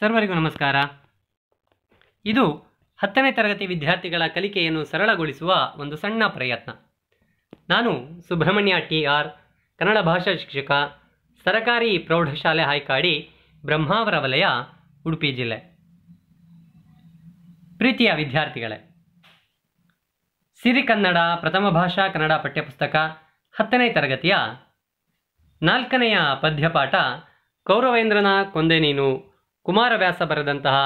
ಸರ್ವರಿಗೂ ನಮಸ್ಕಾರ ಇದು ಹತ್ತನೇ ತರಗತಿ ವಿದ್ಯಾರ್ಥಿಗಳ ಕಲಿಕೆಯನ್ನು ಸರಳಗೊಳಿಸುವ ಒಂದು ಸಣ್ಣ ಪ್ರಯತ್ನ ನಾನು ಸುಬ್ರಹ್ಮಣ್ಯ ಟಿ ಆರ್ ಕನ್ನಡ ಭಾಷಾ ಶಿಕ್ಷಕ ಸರಕಾರಿ ಪ್ರೌಢಶಾಲೆ ಹಾಯ್ಕಾಡಿ ಬ್ರಹ್ಮಾವರ ವಲಯ ಉಡುಪಿ ಜಿಲ್ಲೆ ಪ್ರೀತಿಯ ವಿದ್ಯಾರ್ಥಿಗಳೇ ಸಿರಿ ಕನ್ನಡ ಪ್ರಥಮ ಭಾಷಾ ಕನ್ನಡ ಪಠ್ಯಪುಸ್ತಕ ಹತ್ತನೇ ತರಗತಿಯ ನಾಲ್ಕನೆಯ ಪದ್ಯಪಾಠ ಕೌರವೇಂದ್ರನ ಕೊಂದೆ ನೀನು ಕುಮಾರವ್ಯಾಸ ಬರೆದಂತಹ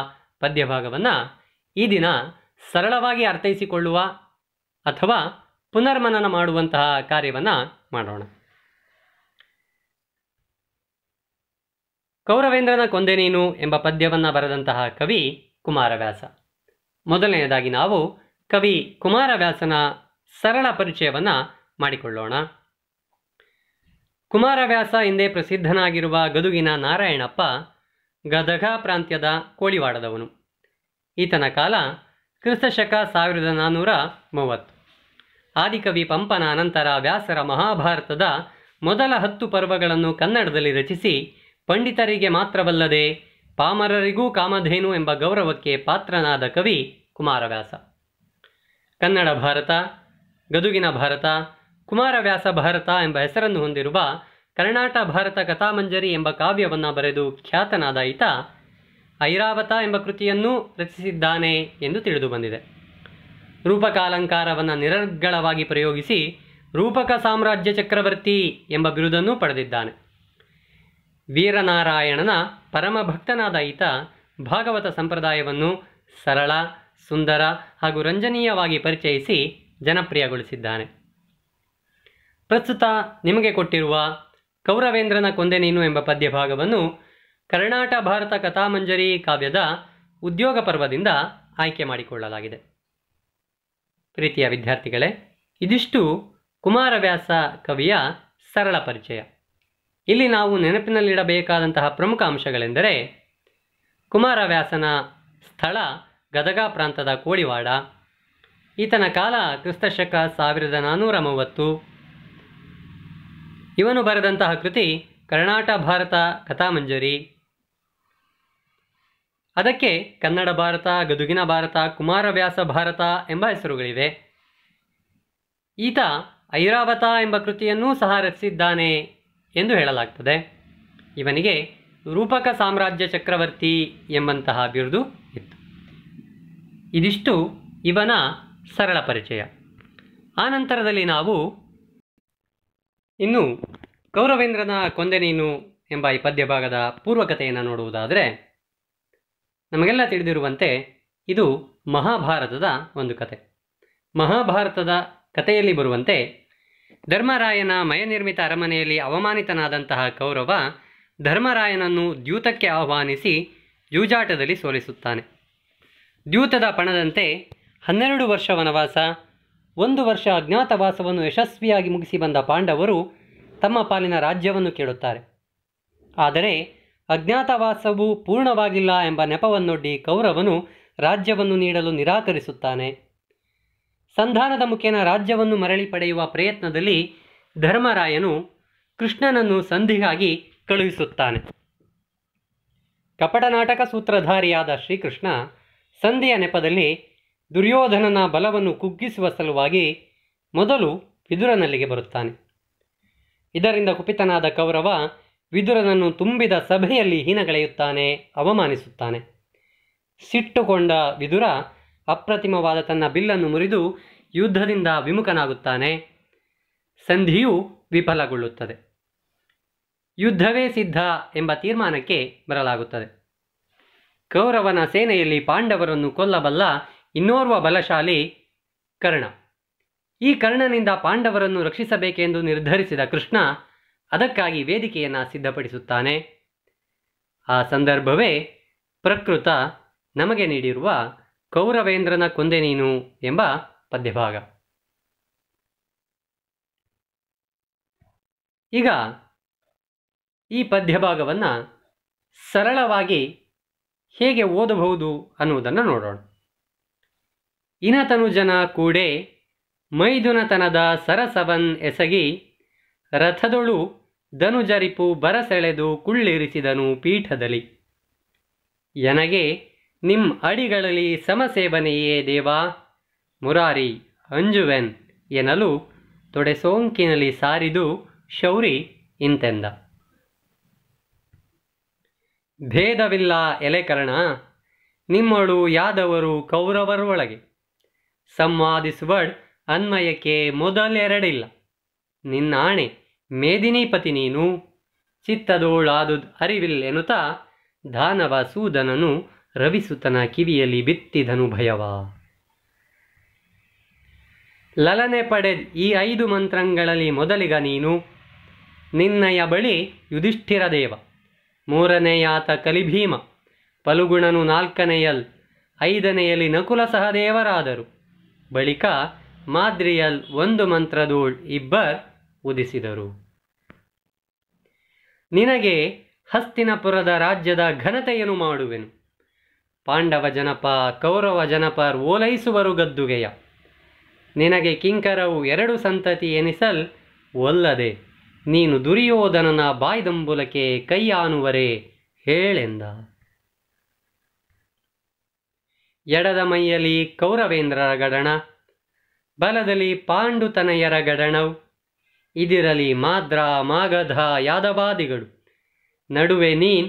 ಪದ್ಯಭಾಗವನ್ನು ಈ ದಿನ ಸರಳವಾಗಿ ಅರ್ಥೈಸಿಕೊಳ್ಳುವ ಅಥವಾ ಪುನರ್ಮನನ ಮಾಡುವಂತಹ ಕಾರ್ಯವನ್ನು ಮಾಡೋಣ ಕೌರವೇಂದ್ರನ ಕೊಂದೆನೇನು ಎಂಬ ಪದ್ಯವನ್ನು ಬರೆದಂತಹ ಕವಿ ಕುಮಾರವ್ಯಾಸ ಮೊದಲನೆಯದಾಗಿ ನಾವು ಕವಿ ಕುಮಾರವ್ಯಾಸನ ಸರಳ ಪರಿಚಯವನ್ನು ಮಾಡಿಕೊಳ್ಳೋಣ ಕುಮಾರವ್ಯಾಸ ಎಂದೇ ಪ್ರಸಿದ್ಧನಾಗಿರುವ ಗದುಗಿನ ನಾರಾಯಣಪ್ಪ ಗದಗ ಪ್ರಾಂತ್ಯದ ಕೋಳಿವಾಡದವನು ಈತನ ಕಾಲ ಕ್ರಿಸ್ತಶಕ ಸಾವಿರದ ನಾನ್ನೂರ ಮೂವತ್ತು ಆದಿಕವಿ ಪಂಪನ ನಂತರ ವ್ಯಾಸರ ಮಹಾಭಾರತದ ಮೊದಲ ಹತ್ತು ಪರ್ವಗಳನ್ನು ಕನ್ನಡದಲ್ಲಿ ರಚಿಸಿ ಪಂಡಿತರಿಗೆ ಮಾತ್ರವಲ್ಲದೆ ಪಾಮರರಿಗೂ ಕಾಮಧೇನು ಎಂಬ ಗೌರವಕ್ಕೆ ಪಾತ್ರನಾದ ಕವಿ ಕುಮಾರವ್ಯಾಸ ಕನ್ನಡ ಭಾರತ ಗದುಗಿನ ಭಾರತ ಕುಮಾರವ್ಯಾಸ ಭಾರತ ಎಂಬ ಹೆಸರನ್ನು ಹೊಂದಿರುವ ಕರ್ನಾಟ ಭಾರತ ಕಥಾಮಂಜರಿ ಎಂಬ ಕಾವ್ಯವನ್ನು ಬರೆದು ಖ್ಯಾತನಾದ ಈತ ಐರಾವತ ಎಂಬ ಕೃತಿಯನ್ನೂ ರಚಿಸಿದ್ದಾನೆ ಎಂದು ತಿಳಿದು ಬಂದಿದೆ ರೂಪಕಾಲಂಕಾರವನ್ನು ನಿರರ್ಗಳವಾಗಿ ಪ್ರಯೋಗಿಸಿ ರೂಪಕ ಸಾಮ್ರಾಜ್ಯ ಚಕ್ರವರ್ತಿ ಎಂಬ ಬಿರುದನ್ನು ಪಡೆದಿದ್ದಾನೆ ವೀರನಾರಾಯಣನ ಪರಮಭಕ್ತನಾದ ಈತ ಭಾಗವತ ಸಂಪ್ರದಾಯವನ್ನು ಸರಳ ಸುಂದರ ಹಾಗೂ ರಂಜನೀಯವಾಗಿ ಪರಿಚಯಿಸಿ ಜನಪ್ರಿಯಗೊಳಿಸಿದ್ದಾನೆ ಪ್ರಸ್ತುತ ನಿಮಗೆ ಕೊಟ್ಟಿರುವ ಕೌರವೇಂದ್ರನ ಕೊಂದೆ ನೀನು ಎಂಬ ಪದ್ಯ ಭಾಗವನ್ನು ಕರ್ನಾಟ ಭಾರತ ಕಥಾಮಂಜರಿ ಕಾವ್ಯದ ಉದ್ಯೋಗ ಪರ್ವದಿಂದ ಆಯ್ಕೆ ಮಾಡಿಕೊಳ್ಳಲಾಗಿದೆ ಪ್ರೀತಿಯ ವಿದ್ಯಾರ್ಥಿಗಳೇ ಇದಿಷ್ಟು ಕುಮಾರವ್ಯಾಸ ಕವಿಯ ಸರಳ ಪರಿಚಯ ಇಲ್ಲಿ ನಾವು ನೆನಪಿನಲ್ಲಿಡಬೇಕಾದಂತಹ ಪ್ರಮುಖ ಅಂಶಗಳೆಂದರೆ ಕುಮಾರವ್ಯಾಸನ ಸ್ಥಳ ಗದಗ ಪ್ರಾಂತದ ಕೋಳಿವಾಡ ಈತನ ಕಾಲ ಕ್ರಿಸ್ತಶಕ ಸಾವಿರದ ನಾನ್ನೂರ ಮೂವತ್ತು ಇವನು ಬರೆದಂತಹ ಕೃತಿ ಕರ್ನಾಟ ಭಾರತ ಕಥಾಮಂಜರಿ ಅದಕ್ಕೆ ಕನ್ನಡ ಭಾರತ ಗದುಗಿನ ಭಾರತ ಕುಮಾರವ್ಯಾಸ ಭಾರತ ಎಂಬ ಹೆಸರುಗಳಿವೆ ಈತ ಐರಾವತ ಎಂಬ ಕೃತಿಯನ್ನೂ ಸಹ ರಚಿಸಿದ್ದಾನೆ ಎಂದು ಹೇಳಲಾಗ್ತದೆ ಇವನಿಗೆ ರೂಪಕ ಸಾಮ್ರಾಜ್ಯ ಚಕ್ರವರ್ತಿ ಎಂಬಂತಹ ಬಿರುದು ಇತ್ತು ಇದಿಷ್ಟು ಇವನ ಸರಳ ಪರಿಚಯ ಆನಂತರದಲ್ಲಿ ನಾವು ಇನ್ನು ಕೌರವೇಂದ್ರನ ಕೊಂದೆ ನೀನು ಎಂಬ ಈ ಪದ್ಯ ಭಾಗದ ಪೂರ್ವಕತೆಯನ್ನು ನೋಡುವುದಾದರೆ ನಮಗೆಲ್ಲ ತಿಳಿದಿರುವಂತೆ ಇದು ಮಹಾಭಾರತದ ಒಂದು ಕತೆ ಮಹಾಭಾರತದ ಕಥೆಯಲ್ಲಿ ಬರುವಂತೆ ಧರ್ಮರಾಯನ ಮಯನಿರ್ಮಿತ ಅರಮನೆಯಲ್ಲಿ ಅವಮಾನಿತನಾದಂತಹ ಕೌರವ ಧರ್ಮರಾಯನನ್ನು ದ್ಯೂತಕ್ಕೆ ಆಹ್ವಾನಿಸಿ ಜೂಜಾಟದಲ್ಲಿ ಸೋಲಿಸುತ್ತಾನೆ ದ್ಯೂತದ ಪಣದಂತೆ ಹನ್ನೆರಡು ವರ್ಷ ವನವಾಸ ಒಂದು ವರ್ಷ ಅಜ್ಞಾತವಾಸವನ್ನು ಯಶಸ್ವಿಯಾಗಿ ಮುಗಿಸಿ ಬಂದ ಪಾಂಡವರು ತಮ್ಮ ಪಾಲಿನ ರಾಜ್ಯವನ್ನು ಕೇಳುತ್ತಾರೆ ಆದರೆ ಅಜ್ಞಾತವಾಸವು ಪೂರ್ಣವಾಗಿಲ್ಲ ಎಂಬ ನೆಪವನ್ನೊಡ್ಡಿ ಕೌರವನು ರಾಜ್ಯವನ್ನು ನೀಡಲು ನಿರಾಕರಿಸುತ್ತಾನೆ ಸಂಧಾನದ ಮುಖೇನ ರಾಜ್ಯವನ್ನು ಮರಳಿ ಪಡೆಯುವ ಪ್ರಯತ್ನದಲ್ಲಿ ಧರ್ಮರಾಯನು ಕೃಷ್ಣನನ್ನು ಸಂಧಿಗಾಗಿ ಕಳುಹಿಸುತ್ತಾನೆ ಕಪಟ ನಾಟಕ ಸೂತ್ರಧಾರಿಯಾದ ಶ್ರೀಕೃಷ್ಣ ಸಂಧಿಯ ನೆಪದಲ್ಲಿ ದುರ್ಯೋಧನನ ಬಲವನ್ನು ಕುಗ್ಗಿಸುವ ಸಲುವಾಗಿ ಮೊದಲು ವಿದುರನಲ್ಲಿಗೆ ಬರುತ್ತಾನೆ ಇದರಿಂದ ಕುಪಿತನಾದ ಕೌರವ ವಿದುರನನ್ನು ತುಂಬಿದ ಸಭೆಯಲ್ಲಿ ಹೀನಗಳೆಯುತ್ತಾನೆ ಅವಮಾನಿಸುತ್ತಾನೆ ಸಿಟ್ಟುಕೊಂಡ ವಿದುರ ಅಪ್ರತಿಮವಾದ ತನ್ನ ಬಿಲ್ಲನ್ನು ಮುರಿದು ಯುದ್ಧದಿಂದ ವಿಮುಖನಾಗುತ್ತಾನೆ ಸಂಧಿಯು ವಿಫಲಗೊಳ್ಳುತ್ತದೆ ಯುದ್ಧವೇ ಸಿದ್ಧ ಎಂಬ ತೀರ್ಮಾನಕ್ಕೆ ಬರಲಾಗುತ್ತದೆ ಕೌರವನ ಸೇನೆಯಲ್ಲಿ ಪಾಂಡವರನ್ನು ಕೊಲ್ಲಬಲ್ಲ ಇನ್ನೋರ್ವ ಬಲಶಾಲಿ ಕರ್ಣ ಈ ಕರ್ಣನಿಂದ ಪಾಂಡವರನ್ನು ರಕ್ಷಿಸಬೇಕೆಂದು ನಿರ್ಧರಿಸಿದ ಕೃಷ್ಣ ಅದಕ್ಕಾಗಿ ವೇದಿಕೆಯನ್ನು ಸಿದ್ಧಪಡಿಸುತ್ತಾನೆ ಆ ಸಂದರ್ಭವೇ ಪ್ರಕೃತ ನಮಗೆ ನೀಡಿರುವ ಕೌರವೇಂದ್ರನ ಕೊಂದೆ ನೀನು ಎಂಬ ಪದ್ಯಭಾಗ ಈಗ ಈ ಪದ್ಯಭಾಗವನ್ನು ಸರಳವಾಗಿ ಹೇಗೆ ಓದಬಹುದು ಅನ್ನುವುದನ್ನು ನೋಡೋಣ ಜನ ಕೂಡೆ ಮೈದುನತನದ ಸರಸವನ್ ಎಸಗಿ ರಥದೊಳು ಧನುಜರಿಪು ಬರಸೆಳೆದು ಕುಳ್ಳಿರಿಸಿದನು ಪೀಠದಲ್ಲಿ ಎನಗೆ ನಿಮ್ ಅಡಿಗಳಲ್ಲಿ ಸಮಸೇವನೆಯೇ ದೇವಾ ಮುರಾರಿ ಅಂಜುವೆನ್ ಎನ್ನಲು ತೊಡೆ ಸೋಂಕಿನಲ್ಲಿ ಸಾರಿದು ಶೌರಿ ಇಂತೆಂದ ಭೇದವಿಲ್ಲ ಎಲೆಕರ್ಣ ನಿಮ್ಮಳು ಯಾದವರು ಕೌರವರೊಳಗೆ ಸಂವಾದಿಸುವಳ್ ಅನ್ವಯಕ್ಕೆ ಮೊದಲೆರಡಿಲ್ಲ ನಿನ್ನಾಣೆ ಮೇದಿನೀಪತಿ ನೀನು ಚಿತ್ತದೋಳಾದುದ್ ಅರಿವಿಲ್ಲೆನುತಾ ದಾನವ ಸೂದನನು ರವಿಸುತನ ಕಿವಿಯಲ್ಲಿ ಬಿತ್ತಿದನು ಭಯವ ಲಲನೆ ಪಡೆದ್ ಈ ಐದು ಮಂತ್ರಗಳಲ್ಲಿ ಮೊದಲಿಗ ನೀನು ನಿನ್ನಯ ಬಳಿ ಯುಧಿಷ್ಠಿರ ದೇವ ಮೂರನೆಯಾತ ಕಲಿಭೀಮ ಪಲುಗುಣನು ನಾಲ್ಕನೆಯಲ್ ಐದನೆಯಲ್ಲಿ ನಕುಲ ಸಹ ದೇವರಾದರು ಬಳಿಕ ಮಾದ್ರಿಯಲ್ ಒಂದು ಮಂತ್ರದೂಳ್ ಇಬ್ಬರ್ ಉದಿಸಿದರು ನಿನಗೆ ಹಸ್ತಿನಪುರದ ರಾಜ್ಯದ ಘನತೆಯನ್ನು ಮಾಡುವೆನು ಪಾಂಡವ ಜನಪ ಕೌರವ ಜನಪರ್ ಓಲೈಸುವರು ಗದ್ದುಗೆಯ ನಿನಗೆ ಕಿಂಕರವು ಎರಡು ಸಂತತಿ ಎನಿಸಲ್ ಒಲ್ಲದೆ ನೀನು ದುರ್ಯೋಧನನ ಬಾಯ್ದಂಬುಲಕ್ಕೆ ಕೈಯಾನುವರೆ ಹೇಳೆಂದ ಎಡದ ಮೈಯಲ್ಲಿ ಕೌರವೇಂದ್ರರ ಗಡಣ ಬಲದಲ್ಲಿ ಪಾಂಡುತನಯರ ಗಡಣವು ಇದಿರಲಿ ಮಾದ್ರ ಮಾಗಧ ಯಾದವಾದಿಗಳು ನಡುವೆ ನೀನ್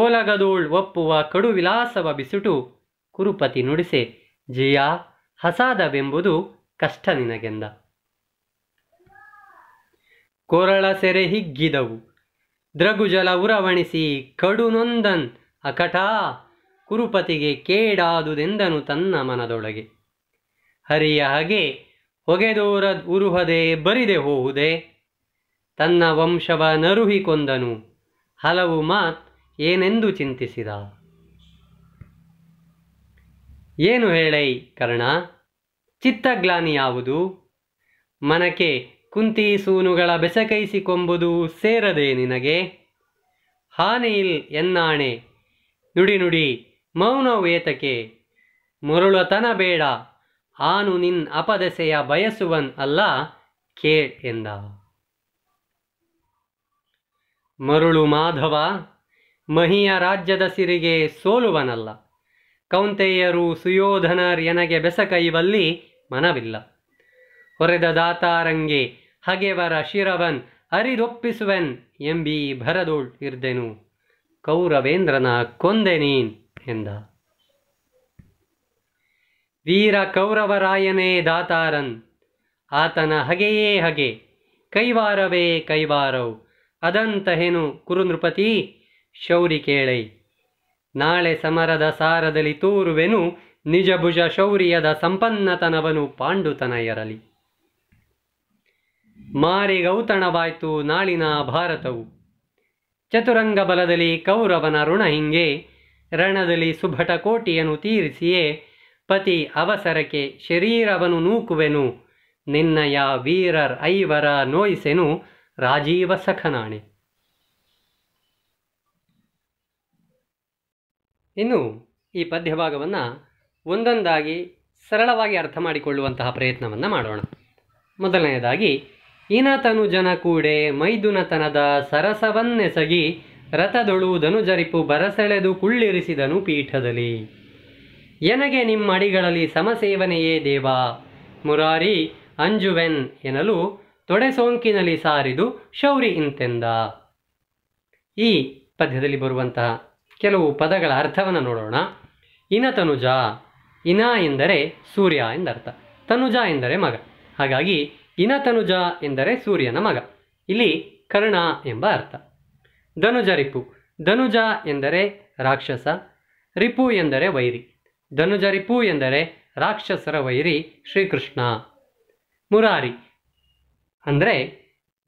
ಓಲಗದೋಳ್ ಒಪ್ಪುವ ವಿಲಾಸವ ಬಿಸುಟು ಕುರುಪತಿ ನುಡಿಸೆ ಜಿಯಾ ಹಸಾದವೆಂಬುದು ಕಷ್ಟ ನಿನಗೆಂದ ಕೊರಳ ಸೆರೆ ಹಿಗ್ಗಿದವು ದ್ರಗುಜಲ ಉರವಣಿಸಿ ನೊಂದನ್ ಅಕಟಾ ಕುರುಪತಿಗೆ ಕೇಡಾದುದೆಂದನು ತನ್ನ ಮನದೊಳಗೆ ಹರಿಯ ಹಗೆ ಹೊಗೆದೋರ ಉರುಹದೆ ಬರಿದೆ ಹೋಹುದೆ ತನ್ನ ವಂಶವ ನರುಹಿಕೊಂದನು ಹಲವು ಮಾತ್ ಏನೆಂದು ಚಿಂತಿಸಿದ ಏನು ಹೇಳೈ ಕರ್ಣ ಚಿತ್ತಗ್ಲಾನಿ ಯಾವುದು ಮನಕೆ ಕುಂತಿ ಸೂನುಗಳ ಬೆಸಕೈಸಿಕೊಂಬುದು ಸೇರದೆ ನಿನಗೆ ಹಾನಿಯಿಲ್ ಎನ್ನಾಣೆ ನುಡಿ ನುಡಿ ಮೌನವೇತಕೆ ಮುರುಳತನ ಬೇಡ ಆನು ನಿನ್ ಅಪದಸೆಯ ಬಯಸುವನ್ ಅಲ್ಲ ಕೇ ಎಂದ ಮರುಳು ಮಾಧವ ಮಹಿಯ ರಾಜ್ಯದ ಸಿರಿಗೆ ಸೋಲುವನಲ್ಲ ಕೌಂತೆಯರು ಎನಗೆ ಬೆಸಕೈವಲ್ಲಿ ಮನವಿಲ್ಲ ಹೊರೆದ ದಾತಾರಂಗೆ ಹಗೆವರ ಶಿರವನ್ ಅರಿದೊಪ್ಪಿಸುವೆನ್ ಎಂಬಿ ಭರದೋಳ್ ಇರ್ದೆನು ಕೌರವೇಂದ್ರನ ಕೊಂದೆ ನೀನ್ ಎಂದ ವೀರ ಕೌರವರಾಯನೇ ದಾತಾರನ್ ಆತನ ಹಗೆಯೇ ಹಗೆ ಕೈವಾರವೇ ಕೈವಾರವು ಅದಂತಹೇನು ಕುರುನೃಪತಿ ಶೌರಿ ಕೇಳೈ ನಾಳೆ ಸಮರದ ಸಾರದಲ್ಲಿ ತೂರುವೆನು ನಿಜಭುಜ ಶೌರ್ಯದ ಸಂಪನ್ನತನವನು ಪಾಂಡುತನ ಇರಲಿ ಗೌತಣವಾಯ್ತು ನಾಳಿನ ಭಾರತವು ಚತುರಂಗ ಬಲದಲ್ಲಿ ಕೌರವನ ಋಣ ಹಿಂಗೆ ರಣದಲ್ಲಿ ಸುಭಟ ಕೋಟಿಯನ್ನು ತೀರಿಸಿಯೇ ಪತಿ ಅವಸರಕ್ಕೆ ಶರೀರವನು ನೂಕುವೆನು ನಿನ್ನಯ ವೀರರ್ ಐವರ ನೋಯಿಸೆನು ರಾಜೀವ ಸಖನಾಣೆ ಇನ್ನು ಈ ಪದ್ಯಭಾಗವನ್ನು ಒಂದೊಂದಾಗಿ ಸರಳವಾಗಿ ಅರ್ಥ ಮಾಡಿಕೊಳ್ಳುವಂತಹ ಪ್ರಯತ್ನವನ್ನು ಮಾಡೋಣ ಮೊದಲನೆಯದಾಗಿ ಇನತನು ಜನ ಕೂಡೆ ಮೈದುನತನದ ಸರಸವನ್ನೆಸಗಿ ರಥದೊಳುವುದನು ಜರಿಪು ಬರಸೆಳೆದು ಕುಳ್ಳಿರಿಸಿದನು ಪೀಠದಲ್ಲಿ ಎನಗೆ ನಿಮ್ಮ ಅಡಿಗಳಲ್ಲಿ ಸಮಸೇವನೆಯೇ ದೇವ ಮುರಾರಿ ಅಂಜುವೆನ್ ಎನ್ನಲು ತೊಡೆ ಸೋಂಕಿನಲ್ಲಿ ಸಾರಿದು ಶೌರಿ ಇಂತೆಂದ ಈ ಪದ್ಯದಲ್ಲಿ ಬರುವಂತಹ ಕೆಲವು ಪದಗಳ ಅರ್ಥವನ್ನು ನೋಡೋಣ ಇನ ತನುಜ ಇನ ಎಂದರೆ ಸೂರ್ಯ ಎಂದರ್ಥ ತನುಜ ಎಂದರೆ ಮಗ ಹಾಗಾಗಿ ಇನ ತನುಜ ಎಂದರೆ ಸೂರ್ಯನ ಮಗ ಇಲ್ಲಿ ಕರ್ಣ ಎಂಬ ಅರ್ಥ ಧನುಜ ರಿಪು ಧನುಜ ಎಂದರೆ ರಾಕ್ಷಸ ರಿಪು ಎಂದರೆ ವೈರಿ ಧನುಜ ರಿಪು ಎಂದರೆ ರಾಕ್ಷಸರ ವೈರಿ ಶ್ರೀಕೃಷ್ಣ ಮುರಾರಿ ಅಂದರೆ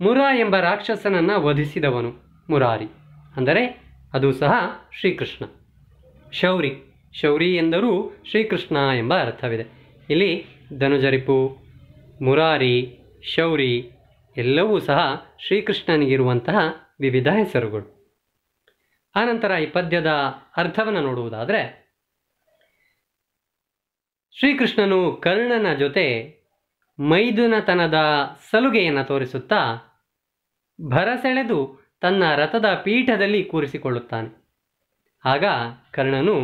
ಮುರ ಎಂಬ ರಾಕ್ಷಸನನ್ನು ವಧಿಸಿದವನು ಮುರಾರಿ ಅಂದರೆ ಅದು ಸಹ ಶ್ರೀಕೃಷ್ಣ ಶೌರಿ ಶೌರಿ ಎಂದರೂ ಶ್ರೀಕೃಷ್ಣ ಎಂಬ ಅರ್ಥವಿದೆ ಇಲ್ಲಿ ಧನುಜರಿಪು ಮುರಾರಿ ಶೌರಿ ಎಲ್ಲವೂ ಸಹ ಶ್ರೀಕೃಷ್ಣನಿಗಿರುವಂತಹ ವಿವಿಧ ಹೆಸರುಗಳು ಆನಂತರ ಈ ಪದ್ಯದ ಅರ್ಥವನ್ನು ನೋಡುವುದಾದರೆ ಶ್ರೀಕೃಷ್ಣನು ಕರ್ಣನ ಜೊತೆ ಮೈದುನತನದ ಸಲುಗೆಯನ್ನು ತೋರಿಸುತ್ತಾ ಭರಸೆಳೆದು ತನ್ನ ರಥದ ಪೀಠದಲ್ಲಿ ಕೂರಿಸಿಕೊಳ್ಳುತ್ತಾನೆ ಆಗ ಕರ್ಣನು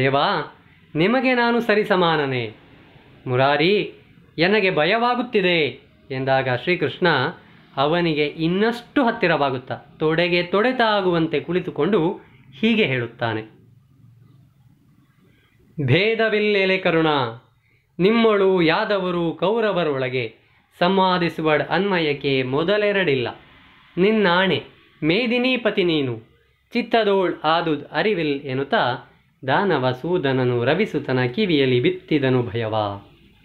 ದೇವಾ ನಿಮಗೆ ನಾನು ಸರಿಸಮಾನನೇ ಮುರಾರಿ ನನಗೆ ಭಯವಾಗುತ್ತಿದೆ ಎಂದಾಗ ಶ್ರೀಕೃಷ್ಣ ಅವನಿಗೆ ಇನ್ನಷ್ಟು ಹತ್ತಿರವಾಗುತ್ತಾ ತೊಡೆಗೆ ತೊಡೆತ ಆಗುವಂತೆ ಕುಳಿತುಕೊಂಡು ಹೀಗೆ ಹೇಳುತ್ತಾನೆ ಭೇದವಿಲ್ಲೆಲೆ ಕರುಣ ನಿಮ್ಮಳು ಯಾದವರು ಕೌರವರೊಳಗೆ ಸಂವಾದಿಸುವ ಅನ್ವಯಕ್ಕೆ ಮೊದಲೆರಡಿಲ್ಲ ನಿನ್ನಾಣೆ ಮೇದಿನೀಪತಿ ನೀನು ಚಿತ್ತದೋಳ್ ಆದುದ್ ಅರಿವಿಲ್ ಎನ್ನುತ್ತಾ ದಾನವ ಸೂದನನು ರವಿಸುತನ ಕಿವಿಯಲ್ಲಿ ಬಿತ್ತಿದನು ಭಯವಾ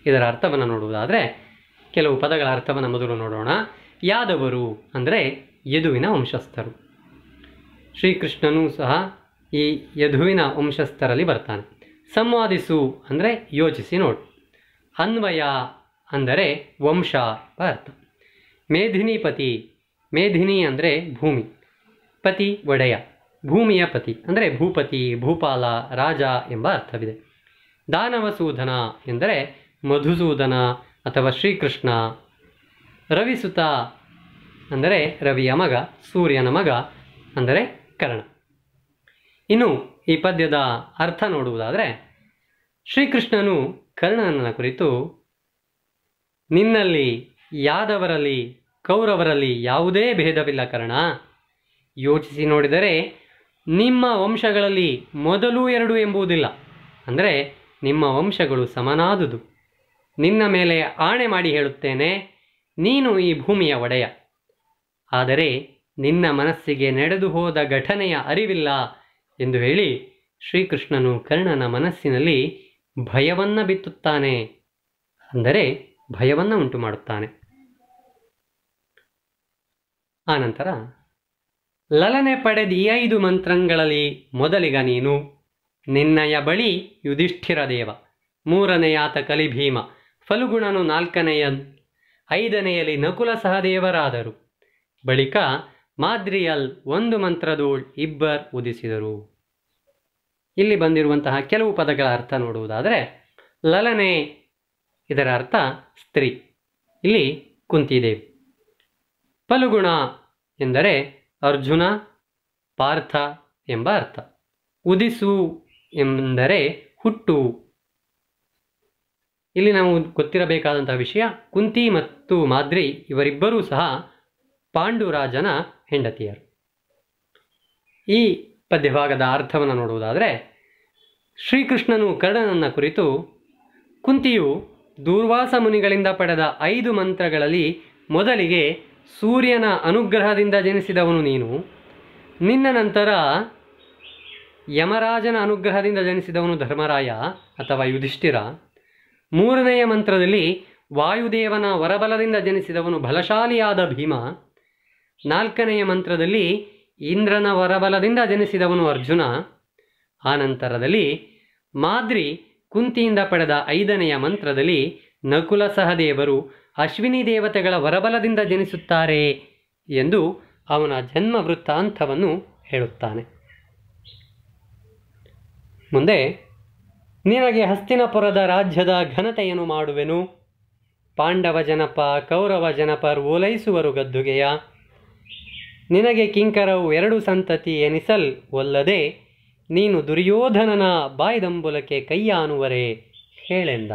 ಇದರ ಅರ್ಥವನ್ನು ನೋಡುವುದಾದರೆ ಕೆಲವು ಪದಗಳ ಅರ್ಥವನ್ನು ಮೊದಲು ನೋಡೋಣ ಯಾದವರು ಅಂದರೆ ಯದುವಿನ ವಂಶಸ್ಥರು ಶ್ರೀಕೃಷ್ಣನೂ ಸಹ ಈ ಯದುವಿನ ವಂಶಸ್ಥರಲ್ಲಿ ಬರ್ತಾನೆ ಸಂವಾದಿಸು ಅಂದರೆ ಯೋಚಿಸಿ ನೋಡು ಅನ್ವಯ ಅಂದರೆ ವಂಶ ಅರ್ಥ ಮೇಧಿನಿಪತಿ ಮೇಧಿನಿ ಅಂದರೆ ಭೂಮಿ ಪತಿ ಒಡೆಯ ಭೂಮಿಯ ಪತಿ ಅಂದರೆ ಭೂಪತಿ ಭೂಪಾಲ ರಾಜ ಎಂಬ ಅರ್ಥವಿದೆ ದಾನವಸೂದನ ಎಂದರೆ ಮಧುಸೂದನ ಅಥವಾ ಶ್ರೀಕೃಷ್ಣ ರವಿಸುತ ಅಂದರೆ ರವಿಯ ಮಗ ಸೂರ್ಯನ ಮಗ ಅಂದರೆ ಕರ್ಣ ಇನ್ನು ಈ ಪದ್ಯದ ಅರ್ಥ ನೋಡುವುದಾದರೆ ಶ್ರೀಕೃಷ್ಣನು ಕರ್ಣನ ಕುರಿತು ನಿನ್ನಲ್ಲಿ ಯಾದವರಲ್ಲಿ ಕೌರವರಲ್ಲಿ ಯಾವುದೇ ಭೇದವಿಲ್ಲ ಕರ್ಣ ಯೋಚಿಸಿ ನೋಡಿದರೆ ನಿಮ್ಮ ವಂಶಗಳಲ್ಲಿ ಮೊದಲು ಎರಡು ಎಂಬುದಿಲ್ಲ ಅಂದರೆ ನಿಮ್ಮ ವಂಶಗಳು ಸಮನಾದುದು ನಿನ್ನ ಮೇಲೆ ಆಣೆ ಮಾಡಿ ಹೇಳುತ್ತೇನೆ ನೀನು ಈ ಭೂಮಿಯ ಒಡೆಯ ಆದರೆ ನಿನ್ನ ಮನಸ್ಸಿಗೆ ನಡೆದು ಹೋದ ಘಟನೆಯ ಅರಿವಿಲ್ಲ ಎಂದು ಹೇಳಿ ಶ್ರೀಕೃಷ್ಣನು ಕರ್ಣನ ಮನಸ್ಸಿನಲ್ಲಿ ಭಯವನ್ನು ಬಿತ್ತುತ್ತಾನೆ ಅಂದರೆ ಭಯವನ್ನು ಉಂಟು ಮಾಡುತ್ತಾನೆ ಆನಂತರ ಲಲನೆ ಪಡೆದ ಈ ಐದು ಮಂತ್ರಗಳಲ್ಲಿ ಮೊದಲಿಗ ನೀನು ನಿನ್ನಯ ಬಳಿ ಯುಧಿಷ್ಠಿರ ದೇವ ಮೂರನೆಯಾತ ಕಲಿಭೀಮ ಫಲುಗುಣನು ನಾಲ್ಕನೆಯ ಐದನೆಯಲ್ಲಿ ನಕುಲ ಸಹದೇವರಾದರು ಬಳಿಕ ಮಾದ್ರಿಯಲ್ ಒಂದು ಮಂತ್ರದೋಳ್ ಇಬ್ಬರ್ ಉದಿಸಿದರು ಇಲ್ಲಿ ಬಂದಿರುವಂತಹ ಕೆಲವು ಪದಗಳ ಅರ್ಥ ನೋಡುವುದಾದರೆ ಲಲನೆ ಇದರ ಅರ್ಥ ಸ್ತ್ರೀ ಇಲ್ಲಿ ಕುಂತಿದೇವಿ ಫಲುಗುಣ ಎಂದರೆ ಅರ್ಜುನ ಪಾರ್ಥ ಎಂಬ ಅರ್ಥ ಉದಿಸು ಎಂದರೆ ಹುಟ್ಟು ಇಲ್ಲಿ ನಾವು ಗೊತ್ತಿರಬೇಕಾದಂಥ ವಿಷಯ ಕುಂತಿ ಮತ್ತು ಮಾದ್ರಿ ಇವರಿಬ್ಬರೂ ಸಹ ಪಾಂಡುರಾಜನ ಹೆಂಡತಿಯರು ಈ ಪದ್ಯಭಾಗದ ಅರ್ಥವನ್ನು ನೋಡುವುದಾದರೆ ಶ್ರೀಕೃಷ್ಣನು ಕರ್ಣನನ್ನು ಕುರಿತು ಕುಂತಿಯು ದೂರ್ವಾಸ ಮುನಿಗಳಿಂದ ಪಡೆದ ಐದು ಮಂತ್ರಗಳಲ್ಲಿ ಮೊದಲಿಗೆ ಸೂರ್ಯನ ಅನುಗ್ರಹದಿಂದ ಜನಿಸಿದವನು ನೀನು ನಿನ್ನ ನಂತರ ಯಮರಾಜನ ಅನುಗ್ರಹದಿಂದ ಜನಿಸಿದವನು ಧರ್ಮರಾಯ ಅಥವಾ ಯುಧಿಷ್ಠಿರ ಮೂರನೆಯ ಮಂತ್ರದಲ್ಲಿ ವಾಯುದೇವನ ವರಬಲದಿಂದ ಜನಿಸಿದವನು ಬಲಶಾಲಿಯಾದ ಭೀಮ ನಾಲ್ಕನೆಯ ಮಂತ್ರದಲ್ಲಿ ಇಂದ್ರನ ವರಬಲದಿಂದ ಜನಿಸಿದವನು ಅರ್ಜುನ ಆನಂತರದಲ್ಲಿ ಮಾದ್ರಿ ಕುಂತಿಯಿಂದ ಪಡೆದ ಐದನೆಯ ಮಂತ್ರದಲ್ಲಿ ನಕುಲ ಸಹದೇವರು ಅಶ್ವಿನಿ ದೇವತೆಗಳ ವರಬಲದಿಂದ ಜನಿಸುತ್ತಾರೆ ಎಂದು ಅವನ ಜನ್ಮ ವೃತ್ತಾಂತವನ್ನು ಹೇಳುತ್ತಾನೆ ಮುಂದೆ ನಿನಗೆ ಹಸ್ತಿನಪುರದ ರಾಜ್ಯದ ಘನತೆಯನ್ನು ಮಾಡುವೆನು ಪಾಂಡವ ಜನಪ ಕೌರವ ಜನಪರ್ ಓಲೈಸುವರು ಗದ್ದುಗೆಯ ನಿನಗೆ ಕಿಂಕರವು ಎರಡು ಸಂತತಿ ಎನಿಸಲ್ ಒಲ್ಲದೆ ನೀನು ದುರ್ಯೋಧನನ ಬಾಯ್ದಂಬುಲಕ್ಕೆ ಕೈಯಾನುವರೆ ಹೇಳೆಂದ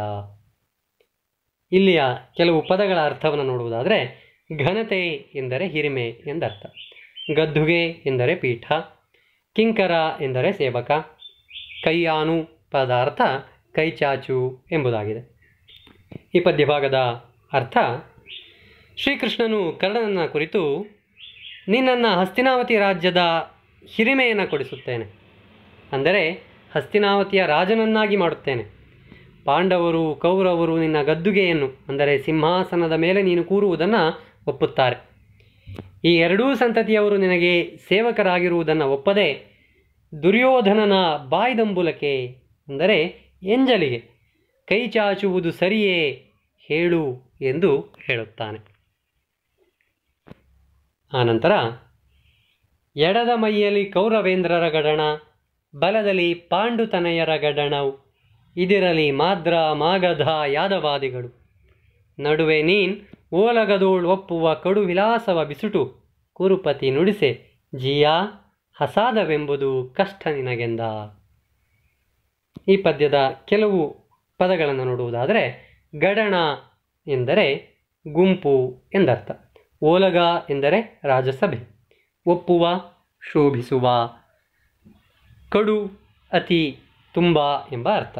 ಇಲ್ಲಿಯ ಕೆಲವು ಪದಗಳ ಅರ್ಥವನ್ನು ನೋಡುವುದಾದರೆ ಘನತೆ ಎಂದರೆ ಹಿರಿಮೆ ಎಂದರ್ಥ ಗದ್ದುಗೆ ಎಂದರೆ ಪೀಠ ಕಿಂಕರ ಎಂದರೆ ಸೇವಕ ಕೈಯಾನು ಪದಾರ್ಥ ಕೈಚಾಚು ಎಂಬುದಾಗಿದೆ ಈ ಪದ್ಯಭಾಗದ ಅರ್ಥ ಶ್ರೀಕೃಷ್ಣನು ಕರ್ಣನನ್ನು ಕುರಿತು ನಿನ್ನನ್ನು ಹಸ್ತಿನಾವತಿ ರಾಜ್ಯದ ಹಿರಿಮೆಯನ್ನು ಕೊಡಿಸುತ್ತೇನೆ ಅಂದರೆ ಹಸ್ತಿನಾವತಿಯ ರಾಜನನ್ನಾಗಿ ಮಾಡುತ್ತೇನೆ ಪಾಂಡವರು ಕೌರವರು ನಿನ್ನ ಗದ್ದುಗೆಯನ್ನು ಅಂದರೆ ಸಿಂಹಾಸನದ ಮೇಲೆ ನೀನು ಕೂರುವುದನ್ನು ಒಪ್ಪುತ್ತಾರೆ ಈ ಎರಡೂ ಸಂತತಿಯವರು ನಿನಗೆ ಸೇವಕರಾಗಿರುವುದನ್ನು ಒಪ್ಪದೆ ದುರ್ಯೋಧನನ ಬಾಯ್ದಂಬುಲಕ್ಕೆ ಅಂದರೆ ಎಂಜಲಿಗೆ ಕೈ ಚಾಚುವುದು ಸರಿಯೇ ಹೇಳು ಎಂದು ಹೇಳುತ್ತಾನೆ ಆನಂತರ ಎಡದ ಮೈಯಲ್ಲಿ ಕೌರವೇಂದ್ರರ ಗಡಣ ಬಲದಲ್ಲಿ ಪಾಂಡುತನಯರ ಗಡಣವು ಇದಿರಲಿ ಮಾದ್ರ ಮಾಗಧ ಯಾದವಾದಿಗಳು ನಡುವೆ ನೀನ್ ಓಲಗದೋಳ್ ಒಪ್ಪುವ ಕಡು ವಿಲಾಸವ ಬಿಸುಟು ಕುರುಪತಿ ನುಡಿಸೆ ಜಿಯಾ ಹಸಾದವೆಂಬುದು ಕಷ್ಟ ನಿನಗೆಂದ ಈ ಪದ್ಯದ ಕೆಲವು ಪದಗಳನ್ನು ನೋಡುವುದಾದರೆ ಗಡಣ ಎಂದರೆ ಗುಂಪು ಎಂದರ್ಥ ಓಲಗ ಎಂದರೆ ರಾಜಸಭೆ ಒಪ್ಪುವ ಶೋಭಿಸುವ ಕಡು ಅತಿ ತುಂಬ ಎಂಬ ಅರ್ಥ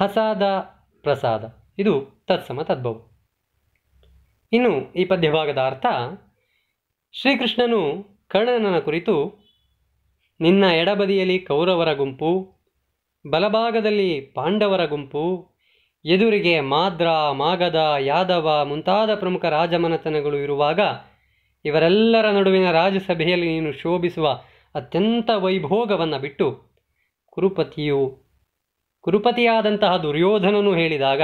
ಹಸಾದ ಪ್ರಸಾದ ಇದು ತತ್ಸಮ ತದ್ಭವ ಇನ್ನು ಈ ಪದ್ಯಭಾಗದ ಅರ್ಥ ಶ್ರೀಕೃಷ್ಣನು ಕರ್ಣನ ಕುರಿತು ನಿನ್ನ ಎಡಬದಿಯಲ್ಲಿ ಕೌರವರ ಗುಂಪು ಬಲಭಾಗದಲ್ಲಿ ಪಾಂಡವರ ಗುಂಪು ಎದುರಿಗೆ ಮಾದ್ರ ಮಾಗದ ಯಾದವ ಮುಂತಾದ ಪ್ರಮುಖ ರಾಜಮನೆತನಗಳು ಇರುವಾಗ ಇವರೆಲ್ಲರ ನಡುವಿನ ರಾಜಸಭೆಯಲ್ಲಿ ನೀನು ಶೋಭಿಸುವ ಅತ್ಯಂತ ವೈಭೋಗವನ್ನು ಬಿಟ್ಟು ಕುರುಪತಿಯು ಕುರುಪತಿಯಾದಂತಹ ದುರ್ಯೋಧನನು ಹೇಳಿದಾಗ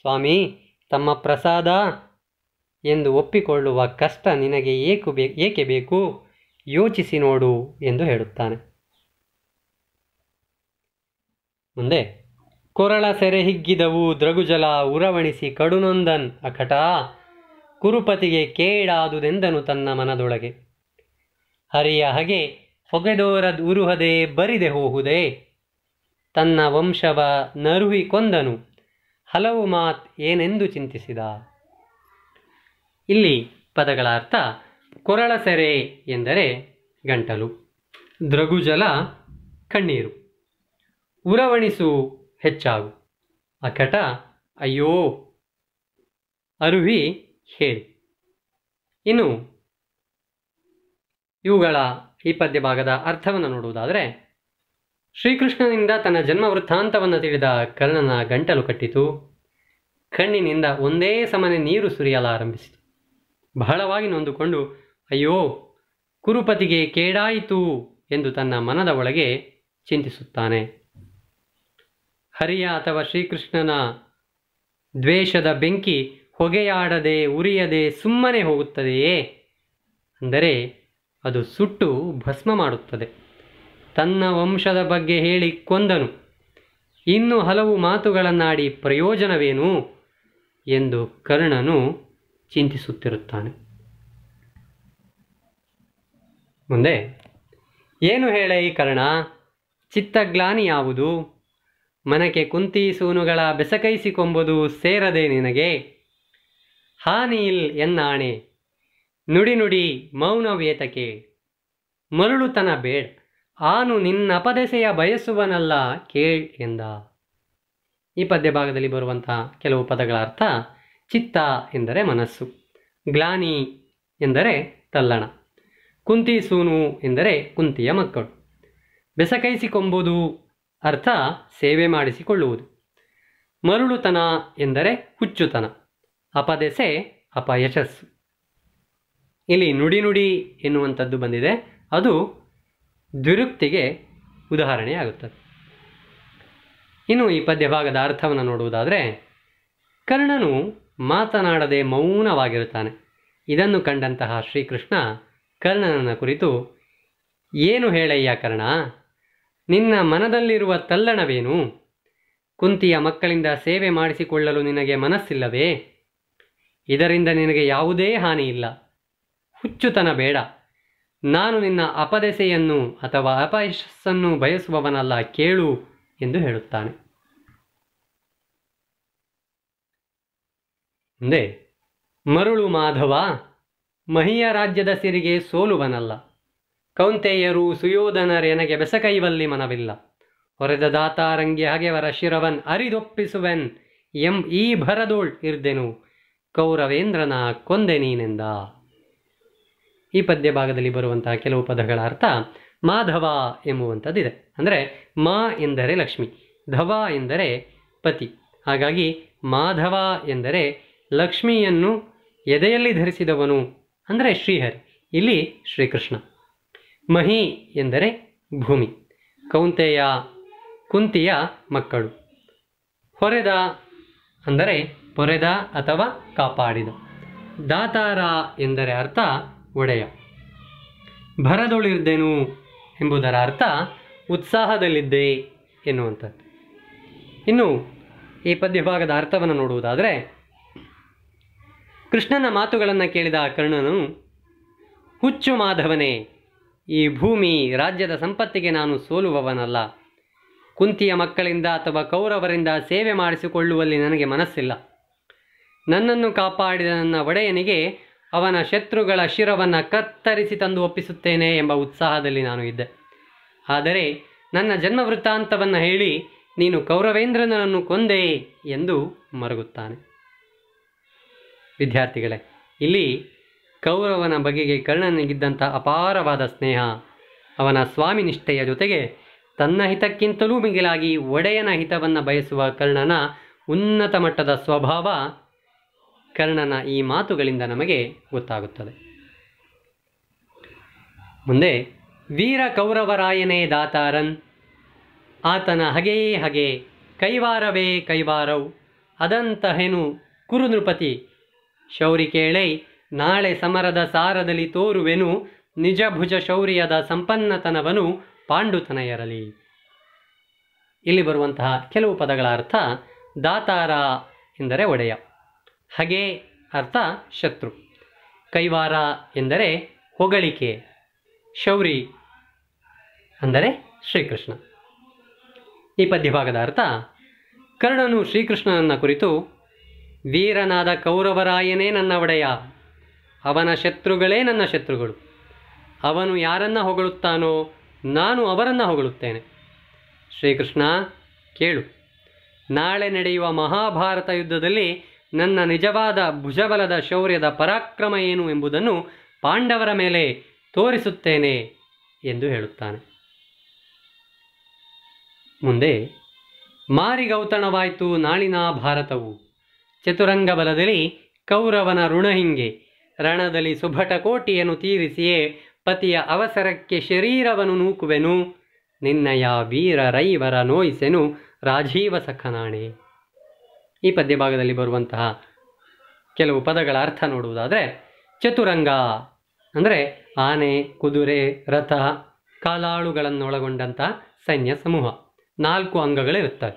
ಸ್ವಾಮಿ ತಮ್ಮ ಪ್ರಸಾದ ಎಂದು ಒಪ್ಪಿಕೊಳ್ಳುವ ಕಷ್ಟ ನಿನಗೆ ಏಕು ಬೇ ಏಕೆ ಬೇಕು ಯೋಚಿಸಿ ನೋಡು ಎಂದು ಹೇಳುತ್ತಾನೆ ಮುಂದೆ ಕೊರಳ ಸೆರೆ ಹಿಗ್ಗಿದವು ದ್ರಗುಜಲ ಉರವಣಿಸಿ ಕಡುನೊಂದನ್ ಅಖಟ ಕುರುಪತಿಗೆ ಕೇಡಾದುದೆಂದನು ತನ್ನ ಮನದೊಳಗೆ ಹರಿಯ ಹಗೆ ಹೊಗೆದೋರದ್ ಉರುಹದೆ ಬರಿದೆ ಹೋಹುದೇ ತನ್ನ ವಂಶವ ನರುಹಿ ಕೊಂದನು ಹಲವು ಮಾತ್ ಏನೆಂದು ಚಿಂತಿಸಿದ ಇಲ್ಲಿ ಪದಗಳ ಅರ್ಥ ಕೊರಳ ಸೆರೆ ಎಂದರೆ ಗಂಟಲು ದ್ರಗುಜಲ ಕಣ್ಣೀರು ಉರವಣಿಸು ಹೆಚ್ಚಾಗು ಅಕಟ ಅಯ್ಯೋ ಅರುವಿ ಹೇಳಿ ಇನ್ನು ಇವುಗಳ ಈ ಪದ್ಯ ಭಾಗದ ಅರ್ಥವನ್ನು ನೋಡುವುದಾದರೆ ಶ್ರೀಕೃಷ್ಣನಿಂದ ತನ್ನ ಜನ್ಮ ವೃತ್ತಾಂತವನ್ನು ತಿಳಿದ ಕರ್ಣನ ಗಂಟಲು ಕಟ್ಟಿತು ಕಣ್ಣಿನಿಂದ ಒಂದೇ ಸಮನೆ ನೀರು ಸುರಿಯಲಾರಂಭಿಸಿತು ಬಹಳವಾಗಿ ನೊಂದುಕೊಂಡು ಅಯ್ಯೋ ಕುರುಪತಿಗೆ ಕೇಡಾಯಿತು ಎಂದು ತನ್ನ ಮನದ ಒಳಗೆ ಚಿಂತಿಸುತ್ತಾನೆ ಹರಿಯ ಅಥವಾ ಶ್ರೀಕೃಷ್ಣನ ದ್ವೇಷದ ಬೆಂಕಿ ಹೊಗೆಯಾಡದೆ ಉರಿಯದೆ ಸುಮ್ಮನೆ ಹೋಗುತ್ತದೆಯೇ ಅಂದರೆ ಅದು ಸುಟ್ಟು ಭಸ್ಮ ಮಾಡುತ್ತದೆ ತನ್ನ ವಂಶದ ಬಗ್ಗೆ ಹೇಳಿ ಕೊಂದನು ಇನ್ನು ಹಲವು ಮಾತುಗಳನ್ನಾಡಿ ಪ್ರಯೋಜನವೇನು ಎಂದು ಕರ್ಣನು ಚಿಂತಿಸುತ್ತಿರುತ್ತಾನೆ ಮುಂದೆ ಏನು ಹೇಳ ಈ ಕರ್ಣ ಚಿತ್ತಗ್ಲಾನಿ ಯಾವುದು ಮನಕೆ ಕುಂತಿ ಸೂನುಗಳ ಬೆಸಕೈಸಿಕೊಂಬುದು ಸೇರದೆ ನಿನಗೆ ಹಾನೀಲ್ ಎನ್ನಾಣೆ ನುಡಿ ನುಡಿ ಮೌನವೇತಕೆ ಮರುಳುತನ ಬೇಡ್ ಆನು ನಿನ್ನ ಅಪದೆಸೆಯ ಬಯಸುವನಲ್ಲ ಕೇಳ್ ಎಂದ ಈ ಪದ್ಯ ಭಾಗದಲ್ಲಿ ಬರುವಂತಹ ಕೆಲವು ಪದಗಳ ಅರ್ಥ ಚಿತ್ತ ಎಂದರೆ ಮನಸ್ಸು ಗ್ಲಾನಿ ಎಂದರೆ ತಲ್ಲಣ ಕುಂತಿ ಸೂನು ಎಂದರೆ ಕುಂತಿಯ ಮಕ್ಕಳು ಬೆಸಕೈಸಿಕೊಂಬುದು ಅರ್ಥ ಸೇವೆ ಮಾಡಿಸಿಕೊಳ್ಳುವುದು ಮರುಳುತನ ಎಂದರೆ ಹುಚ್ಚುತನ ಅಪದೆಸೆ ಅಪಯಶಸ್ಸು ಇಲ್ಲಿ ನುಡಿ ನುಡಿ ಎನ್ನುವಂಥದ್ದು ಬಂದಿದೆ ಅದು ದ್ವಿರುಕ್ತಿಗೆ ಉದಾಹರಣೆಯಾಗುತ್ತದೆ ಇನ್ನು ಈ ಪದ್ಯಭಾಗದ ಅರ್ಥವನ್ನು ನೋಡುವುದಾದರೆ ಕರ್ಣನು ಮಾತನಾಡದೆ ಮೌನವಾಗಿರುತ್ತಾನೆ ಇದನ್ನು ಕಂಡಂತಹ ಶ್ರೀಕೃಷ್ಣ ಕರ್ಣನನ್ನು ಕುರಿತು ಏನು ಹೇಳಯ್ಯ ಕರ್ಣ ನಿನ್ನ ಮನದಲ್ಲಿರುವ ತಲ್ಲಣವೇನು ಕುಂತಿಯ ಮಕ್ಕಳಿಂದ ಸೇವೆ ಮಾಡಿಸಿಕೊಳ್ಳಲು ನಿನಗೆ ಮನಸ್ಸಿಲ್ಲವೇ ಇದರಿಂದ ನಿನಗೆ ಯಾವುದೇ ಹಾನಿಯಿಲ್ಲ ಹುಚ್ಚುತನ ಬೇಡ ನಾನು ನಿನ್ನ ಅಪದೆಸೆಯನ್ನು ಅಥವಾ ಅಪಯಶಸ್ಸನ್ನು ಬಯಸುವವನಲ್ಲ ಕೇಳು ಎಂದು ಹೇಳುತ್ತಾನೆ ಮುಂದೆ ಮರುಳು ಮಾಧವ ಮಹಿಯ ರಾಜ್ಯದ ಸಿರಿಗೆ ಸೋಲುವನಲ್ಲ ಕೌಂತೆಯರು ಸುಯೋಧನರೆನಗೆ ಬೆಸಕೈವಲ್ಲಿ ಮನವಿಲ್ಲ ಹೊರೆದ ದಾತಾರಂಗಿ ಹಗೆವರ ಶಿರವನ್ ಅರಿದೊಪ್ಪಿಸುವೆನ್ ಎಂ ಈ ಭರದೋಳ್ ಇರ್ದೆನು ಕೌರವೇಂದ್ರನ ಕೊಂದೆ ನೀನೆಂದ ಈ ಪದ್ಯ ಭಾಗದಲ್ಲಿ ಬರುವಂತಹ ಕೆಲವು ಪದಗಳ ಅರ್ಥ ಮಾಧವ ಎಂಬುವಂಥದ್ದಿದೆ ಅಂದರೆ ಮಾ ಎಂದರೆ ಲಕ್ಷ್ಮಿ ಧವ ಎಂದರೆ ಪತಿ ಹಾಗಾಗಿ ಮಾಧವ ಎಂದರೆ ಲಕ್ಷ್ಮಿಯನ್ನು ಎದೆಯಲ್ಲಿ ಧರಿಸಿದವನು ಅಂದರೆ ಶ್ರೀಹರಿ ಇಲ್ಲಿ ಶ್ರೀಕೃಷ್ಣ ಮಹಿ ಎಂದರೆ ಭೂಮಿ ಕೌಂತೆಯ ಕುಂತಿಯ ಮಕ್ಕಳು ಹೊರೆದ ಅಂದರೆ ಪೊರೆದ ಅಥವಾ ಕಾಪಾಡಿದ ದಾತಾರ ಎಂದರೆ ಅರ್ಥ ಒಡೆಯ ಭರದೊಳಿರ್ದೆನು ಎಂಬುದರ ಅರ್ಥ ಉತ್ಸಾಹದಲ್ಲಿದ್ದೆ ಎನ್ನುವಂಥದ್ದು ಇನ್ನು ಈ ಪದ್ಯಭಾಗದ ಅರ್ಥವನ್ನು ನೋಡುವುದಾದರೆ ಕೃಷ್ಣನ ಮಾತುಗಳನ್ನು ಕೇಳಿದ ಕರ್ಣನು ಹುಚ್ಚು ಮಾಧವನೇ ಈ ಭೂಮಿ ರಾಜ್ಯದ ಸಂಪತ್ತಿಗೆ ನಾನು ಸೋಲುವವನಲ್ಲ ಕುಂತಿಯ ಮಕ್ಕಳಿಂದ ಅಥವಾ ಕೌರವರಿಂದ ಸೇವೆ ಮಾಡಿಸಿಕೊಳ್ಳುವಲ್ಲಿ ನನಗೆ ಮನಸ್ಸಿಲ್ಲ ನನ್ನನ್ನು ಕಾಪಾಡಿದ ನನ್ನ ಒಡೆಯನಿಗೆ ಅವನ ಶತ್ರುಗಳ ಶಿರವನ್ನು ಕತ್ತರಿಸಿ ತಂದು ಒಪ್ಪಿಸುತ್ತೇನೆ ಎಂಬ ಉತ್ಸಾಹದಲ್ಲಿ ನಾನು ಇದ್ದೆ ಆದರೆ ನನ್ನ ಜನ್ಮ ವೃತ್ತಾಂತವನ್ನು ಹೇಳಿ ನೀನು ಕೌರವೇಂದ್ರನನ್ನು ಕೊಂದೆ ಎಂದು ಮರಗುತ್ತಾನೆ ವಿದ್ಯಾರ್ಥಿಗಳೇ ಇಲ್ಲಿ ಕೌರವನ ಬಗೆಗೆ ಕರ್ಣನಿಗಿದ್ದಂಥ ಅಪಾರವಾದ ಸ್ನೇಹ ಅವನ ಸ್ವಾಮಿ ನಿಷ್ಠೆಯ ಜೊತೆಗೆ ತನ್ನ ಹಿತಕ್ಕಿಂತಲೂ ಮಿಗಿಲಾಗಿ ಒಡೆಯನ ಹಿತವನ್ನು ಬಯಸುವ ಕರ್ಣನ ಉನ್ನತ ಮಟ್ಟದ ಸ್ವಭಾವ ಕರ್ಣನ ಈ ಮಾತುಗಳಿಂದ ನಮಗೆ ಗೊತ್ತಾಗುತ್ತದೆ ಮುಂದೆ ವೀರ ಕೌರವರಾಯನೇ ದಾತಾರನ್ ಆತನ ಹಗೇ ಹಗೆ ಕೈವಾರವೇ ಕೈವಾರವು ಅದಂತಹೇನು ಕುರುನೃಪತಿ ಶೌರಿ ಕೇಳೈ ನಾಳೆ ಸಮರದ ಸಾರದಲ್ಲಿ ತೋರುವೆನು ನಿಜ ಭುಜ ಶೌರ್ಯದ ಸಂಪನ್ನತನವನು ಪಾಂಡುತನಯರಲಿ ಇಲ್ಲಿ ಬರುವಂತಹ ಕೆಲವು ಪದಗಳ ಅರ್ಥ ದಾತಾರ ಎಂದರೆ ಒಡೆಯ ಹಗೆ ಅರ್ಥ ಶತ್ರು ಕೈವಾರ ಎಂದರೆ ಹೊಗಳಿಕೆ ಶೌರಿ ಅಂದರೆ ಶ್ರೀಕೃಷ್ಣ ಈ ಪದ್ಯಭಾಗದ ಅರ್ಥ ಕರ್ಣನು ಶ್ರೀಕೃಷ್ಣನನ್ನ ಕುರಿತು ವೀರನಾದ ಕೌರವರಾಯನೇ ನನ್ನ ಒಡೆಯ ಅವನ ಶತ್ರುಗಳೇ ನನ್ನ ಶತ್ರುಗಳು ಅವನು ಯಾರನ್ನು ಹೊಗಳುತ್ತಾನೋ ನಾನು ಅವರನ್ನು ಹೊಗಳುತ್ತೇನೆ ಶ್ರೀಕೃಷ್ಣ ಕೇಳು ನಾಳೆ ನಡೆಯುವ ಮಹಾಭಾರತ ಯುದ್ಧದಲ್ಲಿ ನನ್ನ ನಿಜವಾದ ಭುಜಬಲದ ಶೌರ್ಯದ ಪರಾಕ್ರಮ ಏನು ಎಂಬುದನ್ನು ಪಾಂಡವರ ಮೇಲೆ ತೋರಿಸುತ್ತೇನೆ ಎಂದು ಹೇಳುತ್ತಾನೆ ಮುಂದೆ ಮಾರಿಗೌತಣವಾಯಿತು ನಾಳಿನ ಭಾರತವು ಚತುರಂಗ ಬಲದಲ್ಲಿ ಕೌರವನ ಋಣಹಿಂಗೆ ರಣದಲ್ಲಿ ಸುಭಟ ಕೋಟಿಯನ್ನು ತೀರಿಸಿಯೇ ಪತಿಯ ಅವಸರಕ್ಕೆ ಶರೀರವನ್ನು ನೂಕುವೆನು ನಿನ್ನಯ ವೀರ ರೈವರ ನೋಯಿಸೆನು ರಾಜೀವ ಸಖನಾಣೆ ಈ ಪದ್ಯ ಭಾಗದಲ್ಲಿ ಬರುವಂತಹ ಕೆಲವು ಪದಗಳ ಅರ್ಥ ನೋಡುವುದಾದರೆ ಚತುರಂಗ ಅಂದರೆ ಆನೆ ಕುದುರೆ ರಥ ಕಾಲಾಳುಗಳನ್ನೊಳಗೊಂಡಂತಹ ಸೈನ್ಯ ಸಮೂಹ ನಾಲ್ಕು ಅಂಗಗಳಿರುತ್ತವೆ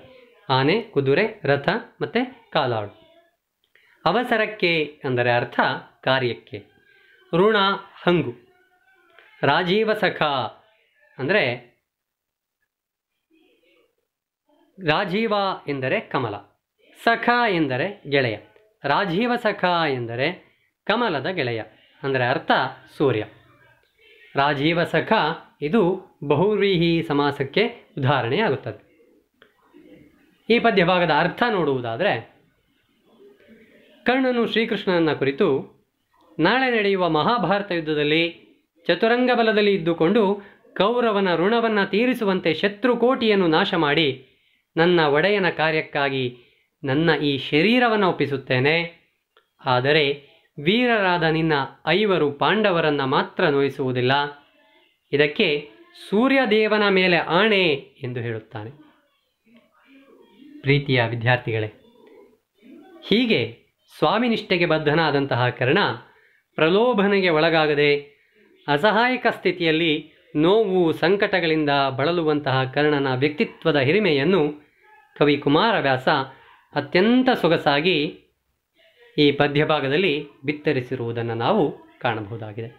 ಆನೆ ಕುದುರೆ ರಥ ಮತ್ತು ಕಾಲಾಳು ಅವಸರಕ್ಕೆ ಅಂದರೆ ಅರ್ಥ ಕಾರ್ಯಕ್ಕೆ ಋಣ ಹಂಗು ರಾಜೀವ ಸಖ ಅಂದರೆ ರಾಜೀವ ಎಂದರೆ ಕಮಲ ಸಖ ಎಂದರೆ ಗೆಳೆಯ ರಾಜೀವ ಸಖ ಎಂದರೆ ಕಮಲದ ಗೆಳೆಯ ಅಂದರೆ ಅರ್ಥ ಸೂರ್ಯ ರಾಜೀವ ಸಖ ಇದು ಬಹುವ್ರೀಹಿ ಸಮಾಸಕ್ಕೆ ಉದಾಹರಣೆಯಾಗುತ್ತದೆ ಈ ಪದ್ಯಭಾಗದ ಅರ್ಥ ನೋಡುವುದಾದರೆ ಕರ್ಣನು ಶ್ರೀಕೃಷ್ಣನ ಕುರಿತು ನಾಳೆ ನಡೆಯುವ ಮಹಾಭಾರತ ಯುದ್ಧದಲ್ಲಿ ಚತುರಂಗ ಬಲದಲ್ಲಿ ಇದ್ದುಕೊಂಡು ಕೌರವನ ಋಣವನ್ನು ತೀರಿಸುವಂತೆ ಕೋಟಿಯನ್ನು ನಾಶ ಮಾಡಿ ನನ್ನ ಒಡೆಯನ ಕಾರ್ಯಕ್ಕಾಗಿ ನನ್ನ ಈ ಶರೀರವನ್ನು ಒಪ್ಪಿಸುತ್ತೇನೆ ಆದರೆ ವೀರರಾದ ನಿನ್ನ ಐವರು ಪಾಂಡವರನ್ನು ಮಾತ್ರ ನೋಯಿಸುವುದಿಲ್ಲ ಇದಕ್ಕೆ ಸೂರ್ಯದೇವನ ಮೇಲೆ ಆಣೆ ಎಂದು ಹೇಳುತ್ತಾನೆ ಪ್ರೀತಿಯ ವಿದ್ಯಾರ್ಥಿಗಳೇ ಹೀಗೆ ಸ್ವಾಮಿನಿಷ್ಠೆಗೆ ಬದ್ಧನಾದಂತಹ ಕರ್ಣ ಪ್ರಲೋಭನೆಗೆ ಒಳಗಾಗದೆ ಅಸಹಾಯಕ ಸ್ಥಿತಿಯಲ್ಲಿ ನೋವು ಸಂಕಟಗಳಿಂದ ಬಳಲುವಂತಹ ಕರ್ಣನ ವ್ಯಕ್ತಿತ್ವದ ಹಿರಿಮೆಯನ್ನು ಕವಿ ಕುಮಾರವ್ಯಾಸ ಅತ್ಯಂತ ಸೊಗಸಾಗಿ ಈ ಪದ್ಯಭಾಗದಲ್ಲಿ ಬಿತ್ತರಿಸಿರುವುದನ್ನು ನಾವು ಕಾಣಬಹುದಾಗಿದೆ